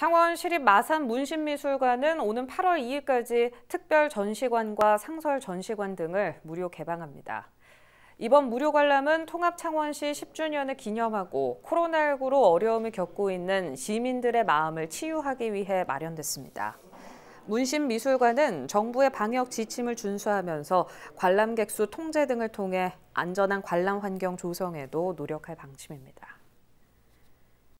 창원시립 마산 문신미술관은 오는 8월 2일까지 특별 전시관과 상설 전시관 등을 무료 개방합니다. 이번 무료 관람은 통합창원시 10주년을 기념하고 코로나19로 어려움을 겪고 있는 시민들의 마음을 치유하기 위해 마련됐습니다. 문신미술관은 정부의 방역 지침을 준수하면서 관람객 수 통제 등을 통해 안전한 관람 환경 조성에도 노력할 방침입니다.